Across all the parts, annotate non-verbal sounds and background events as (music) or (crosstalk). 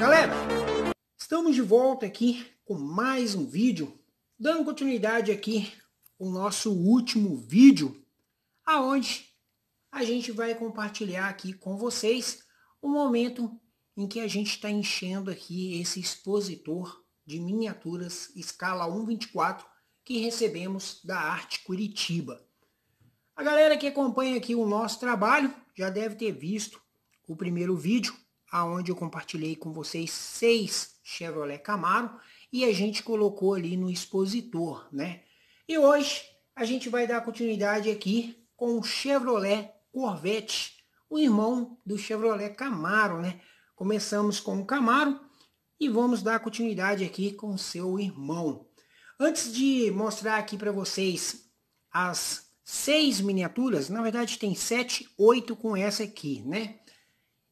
Galera, estamos de volta aqui com mais um vídeo, dando continuidade aqui o nosso último vídeo, aonde a gente vai compartilhar aqui com vocês o momento em que a gente está enchendo aqui esse expositor de miniaturas escala 124 que recebemos da Arte Curitiba. A galera que acompanha aqui o nosso trabalho já deve ter visto o primeiro vídeo aonde eu compartilhei com vocês seis Chevrolet Camaro e a gente colocou ali no expositor, né? E hoje a gente vai dar continuidade aqui com o Chevrolet Corvette, o irmão do Chevrolet Camaro, né? Começamos com o Camaro e vamos dar continuidade aqui com seu irmão. Antes de mostrar aqui para vocês as seis miniaturas, na verdade tem sete, oito com essa aqui, né?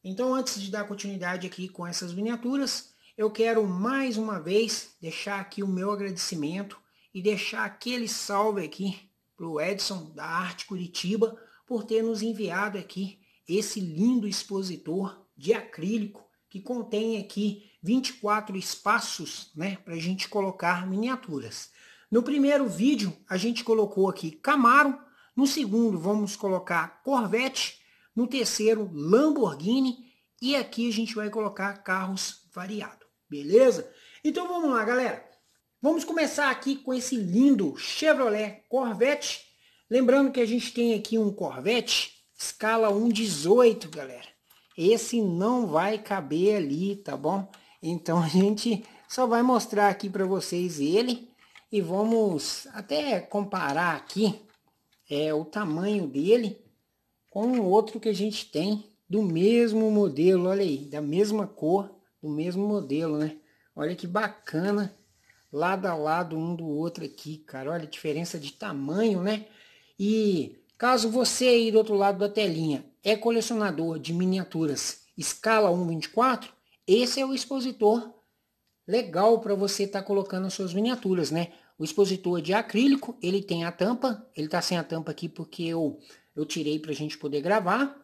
Então, antes de dar continuidade aqui com essas miniaturas, eu quero mais uma vez deixar aqui o meu agradecimento e deixar aquele salve aqui para o Edson da Arte Curitiba por ter nos enviado aqui esse lindo expositor de acrílico que contém aqui 24 espaços né, para a gente colocar miniaturas. No primeiro vídeo a gente colocou aqui Camaro, no segundo vamos colocar Corvette no terceiro, Lamborghini. E aqui a gente vai colocar carros variados, beleza? Então vamos lá, galera. Vamos começar aqui com esse lindo Chevrolet Corvette. Lembrando que a gente tem aqui um Corvette escala 1.18, galera. Esse não vai caber ali, tá bom? Então (laughs) a gente só vai mostrar aqui para vocês ele e vamos até comparar aqui é, o tamanho dele com o outro que a gente tem do mesmo modelo, olha aí, da mesma cor, do mesmo modelo, né? Olha que bacana, lado a lado um do outro aqui, cara. Olha a diferença de tamanho, né? E caso você aí do outro lado da telinha é colecionador de miniaturas escala 1/24, esse é o expositor legal para você estar tá colocando as suas miniaturas, né? O expositor de acrílico, ele tem a tampa, ele tá sem a tampa aqui porque eu eu tirei para a gente poder gravar.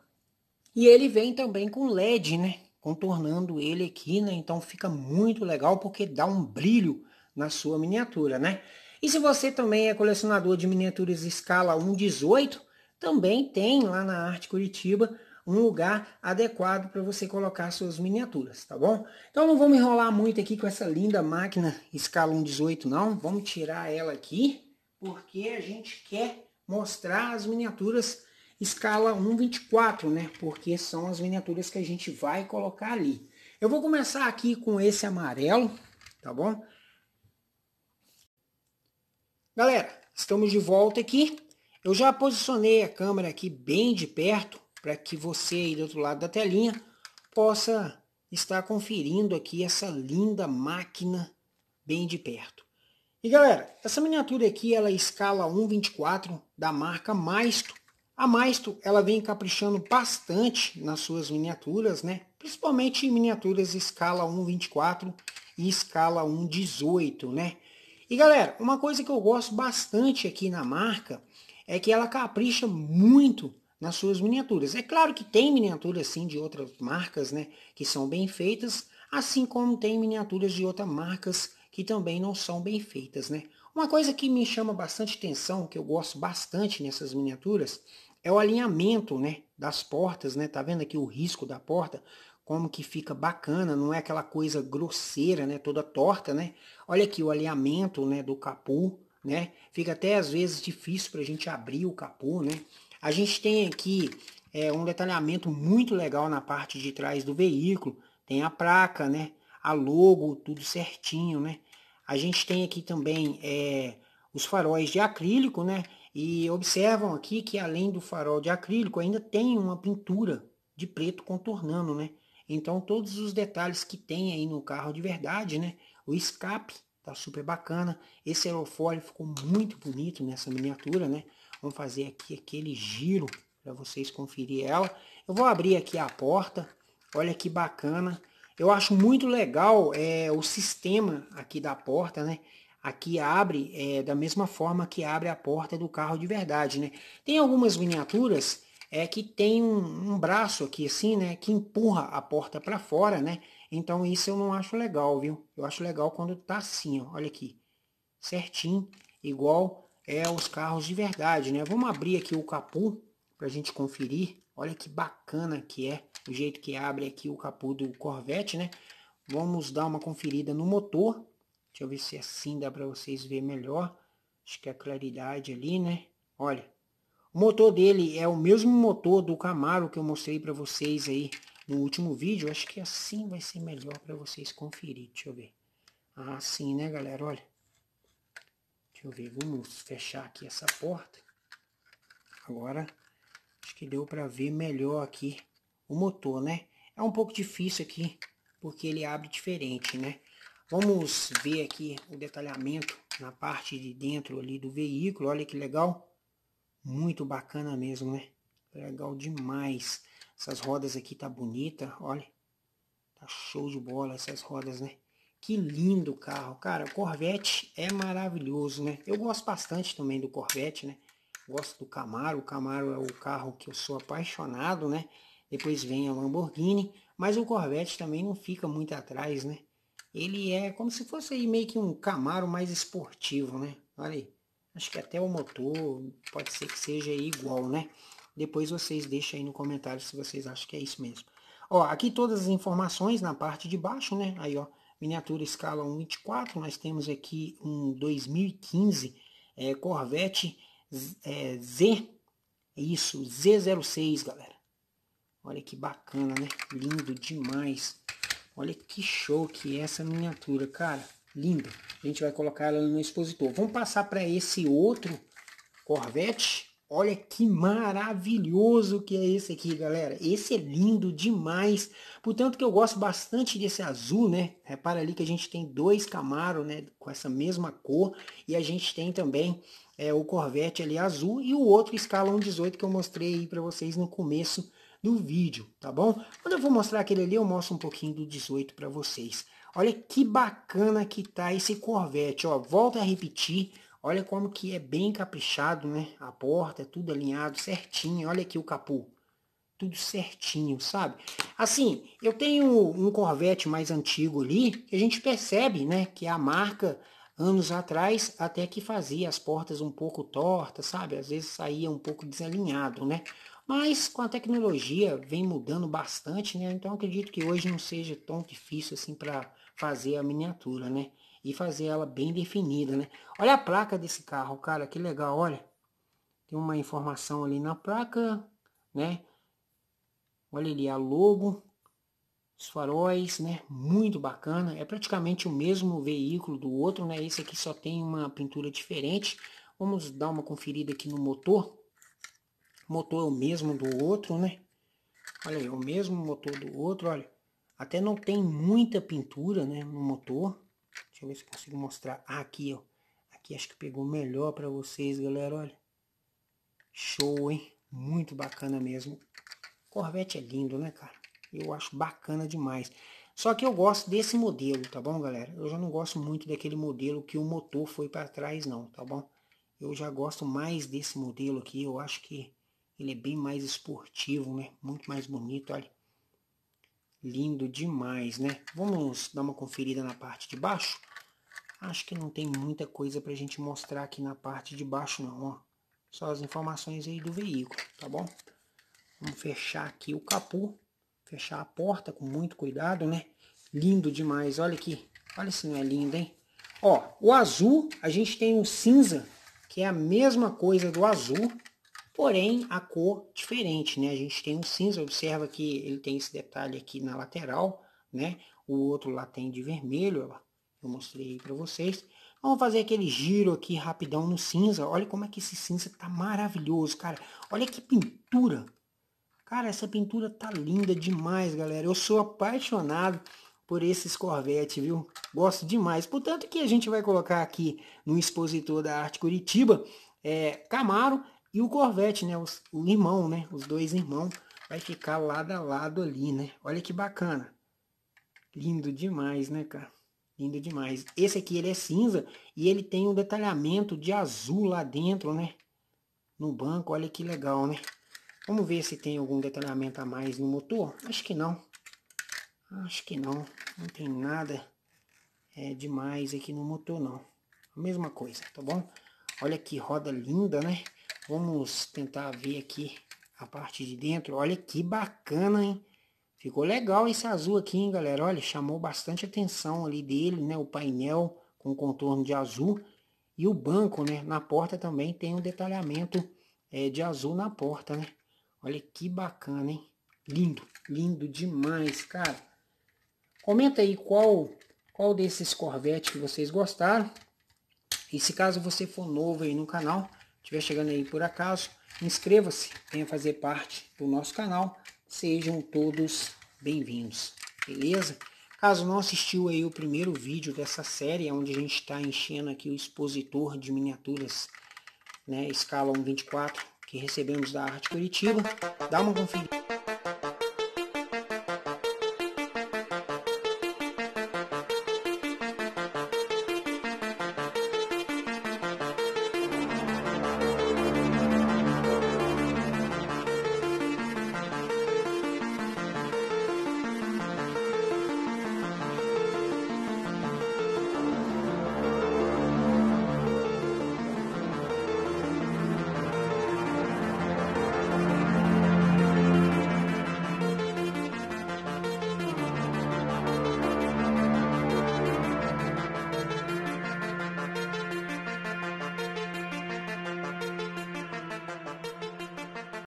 E ele vem também com LED, né? Contornando ele aqui, né? Então fica muito legal porque dá um brilho na sua miniatura, né? E se você também é colecionador de miniaturas escala 1:18, também tem lá na Arte Curitiba um lugar adequado para você colocar suas miniaturas, tá bom? Então não vamos enrolar muito aqui com essa linda máquina escala 1:18, não, vamos tirar ela aqui, porque a gente quer mostrar as miniaturas escala 1,24, né? Porque são as miniaturas que a gente vai colocar ali. Eu vou começar aqui com esse amarelo, tá bom? Galera, estamos de volta aqui. Eu já posicionei a câmera aqui bem de perto para que você aí do outro lado da telinha possa estar conferindo aqui essa linda máquina bem de perto. E galera, essa miniatura aqui ela escala 1.24 da marca Maisto a Maisto ela vem caprichando bastante nas suas miniaturas, né? principalmente miniaturas escala 1.24 e escala 1.18. Né? E galera, uma coisa que eu gosto bastante aqui na marca é que ela capricha muito nas suas miniaturas. É claro que tem miniaturas sim de outras marcas né? que são bem feitas, assim como tem miniaturas de outras marcas que também não são bem feitas. Né? Uma coisa que me chama bastante atenção, que eu gosto bastante nessas miniaturas, é o alinhamento né, das portas, né? Tá vendo aqui o risco da porta? Como que fica bacana, não é aquela coisa grosseira, né? Toda torta, né? Olha aqui o alinhamento né, do capô, né? Fica até às vezes difícil para a gente abrir o capô, né? A gente tem aqui é, um detalhamento muito legal na parte de trás do veículo. Tem a placa, né? A logo, tudo certinho, né? A gente tem aqui também é, os faróis de acrílico, né? E observam aqui que além do farol de acrílico ainda tem uma pintura de preto contornando, né? Então todos os detalhes que tem aí no carro de verdade, né? O escape tá super bacana. Esse aerofólio ficou muito bonito nessa miniatura, né? Vamos fazer aqui aquele giro para vocês conferirem ela. Eu vou abrir aqui a porta. Olha que bacana. Eu acho muito legal é, o sistema aqui da porta, né? Aqui abre é, da mesma forma que abre a porta do carro de verdade, né? Tem algumas miniaturas é, que tem um, um braço aqui assim, né? Que empurra a porta para fora, né? Então isso eu não acho legal, viu? Eu acho legal quando tá assim, ó, olha aqui. Certinho, igual é os carros de verdade, né? Vamos abrir aqui o capô para a gente conferir. Olha que bacana que é o jeito que abre aqui o capô do Corvette, né? Vamos dar uma conferida no motor. Deixa eu ver se assim dá para vocês ver melhor. Acho que a claridade ali, né? Olha, o motor dele é o mesmo motor do Camaro que eu mostrei para vocês aí no último vídeo. Acho que assim vai ser melhor para vocês conferir. Deixa eu ver. Ah, sim, né, galera? Olha. Deixa eu ver. Vamos fechar aqui essa porta. Agora Acho que deu para ver melhor aqui o motor, né? É um pouco difícil aqui, porque ele abre diferente, né? Vamos ver aqui o detalhamento na parte de dentro ali do veículo. Olha que legal. Muito bacana mesmo, né? Legal demais. Essas rodas aqui tá bonita, olha. Tá show de bola essas rodas, né? Que lindo carro, cara. O Corvette é maravilhoso, né? Eu gosto bastante também do Corvette, né? gosto do Camaro, o Camaro é o carro que eu sou apaixonado, né? Depois vem a Lamborghini, mas o Corvette também não fica muito atrás, né? Ele é como se fosse meio que um Camaro mais esportivo, né? Olha aí, acho que até o motor pode ser que seja igual, né? Depois vocês deixem aí no comentário se vocês acham que é isso mesmo. Ó, aqui todas as informações na parte de baixo, né? Aí, ó, miniatura escala 124, nós temos aqui um 2015 é, Corvette é, Z, é isso, Z06, galera. Olha que bacana, né? Lindo demais. Olha que show que é essa miniatura, cara. Linda. A gente vai colocar ela no expositor. Vamos passar para esse outro Corvette. Olha que maravilhoso que é esse aqui, galera. Esse é lindo demais. Portanto que eu gosto bastante desse azul, né? Repara ali que a gente tem dois Camaro, né? Com essa mesma cor. E a gente tem também é, o Corvette ali é azul e o outro escalão 18 que eu mostrei aí para vocês no começo do vídeo, tá bom? Quando eu vou mostrar aquele ali, eu mostro um pouquinho do 18 para vocês. Olha que bacana que tá esse Corvette, ó, volta a repetir, olha como que é bem caprichado, né? A porta, é tudo alinhado certinho, olha aqui o capô, tudo certinho, sabe? Assim, eu tenho um Corvette mais antigo ali, que a gente percebe, né, que é a marca anos atrás, até que fazia as portas um pouco tortas, sabe? Às vezes saía um pouco desalinhado, né? Mas com a tecnologia vem mudando bastante, né? Então acredito que hoje não seja tão difícil assim para fazer a miniatura, né? E fazer ela bem definida, né? Olha a placa desse carro, cara, que legal, olha. Tem uma informação ali na placa, né? Olha ali a logo, os faróis, né? Muito bacana. É praticamente o mesmo veículo do outro, né? Esse aqui só tem uma pintura diferente. Vamos dar uma conferida aqui no motor. O motor é o mesmo do outro, né? Olha aí, é o mesmo motor do outro, olha. Até não tem muita pintura, né, no motor. Deixa eu ver se consigo mostrar. Ah, aqui, ó. Aqui acho que pegou melhor para vocês, galera, olha. Show, hein? Muito bacana mesmo. Corvette é lindo, né, cara? Eu acho bacana demais. Só que eu gosto desse modelo, tá bom, galera? Eu já não gosto muito daquele modelo que o motor foi para trás, não, tá bom? Eu já gosto mais desse modelo aqui. Eu acho que ele é bem mais esportivo, né? Muito mais bonito, olha. Lindo demais, né? Vamos dar uma conferida na parte de baixo. Acho que não tem muita coisa para gente mostrar aqui na parte de baixo, não, ó. Só as informações aí do veículo, tá bom? Vamos fechar aqui o capô fechar a porta com muito cuidado, né? Lindo demais, olha aqui. Olha se não é lindo, hein? Ó, o azul, a gente tem um cinza, que é a mesma coisa do azul, porém a cor diferente, né? A gente tem um cinza, observa que ele tem esse detalhe aqui na lateral, né? O outro lá tem de vermelho, ó. Eu mostrei para vocês. Vamos fazer aquele giro aqui rapidão no cinza. Olha como é que esse cinza tá maravilhoso, cara. Olha que pintura. Cara, essa pintura tá linda demais, galera. Eu sou apaixonado por esses Corvette, viu? Gosto demais. Portanto, que a gente vai colocar aqui no expositor da arte Curitiba é Camaro e o Corvette, né? Os, o irmão, né? Os dois irmãos vai ficar lado a lado ali, né? Olha que bacana. Lindo demais, né, cara? Lindo demais. Esse aqui ele é cinza e ele tem um detalhamento de azul lá dentro, né? No banco, olha que legal, né? Vamos ver se tem algum detalhamento a mais no motor. Acho que não. Acho que não. Não tem nada é, demais aqui no motor, não. A mesma coisa, tá bom? Olha que roda linda, né? Vamos tentar ver aqui a parte de dentro. Olha que bacana, hein? Ficou legal esse azul aqui, hein, galera? Olha, chamou bastante atenção ali dele, né? O painel com contorno de azul. E o banco, né? Na porta também tem um detalhamento é, de azul na porta, né? Olha que bacana, hein? Lindo, lindo demais, cara. Comenta aí qual, qual desses Corvette que vocês gostaram. E se caso você for novo aí no canal, estiver chegando aí por acaso, inscreva-se, venha fazer parte do nosso canal. Sejam todos bem-vindos, beleza? Caso não assistiu aí o primeiro vídeo dessa série, onde a gente está enchendo aqui o expositor de miniaturas, né, escala 124 que recebemos da Arte Curitiba. Dá uma conferida.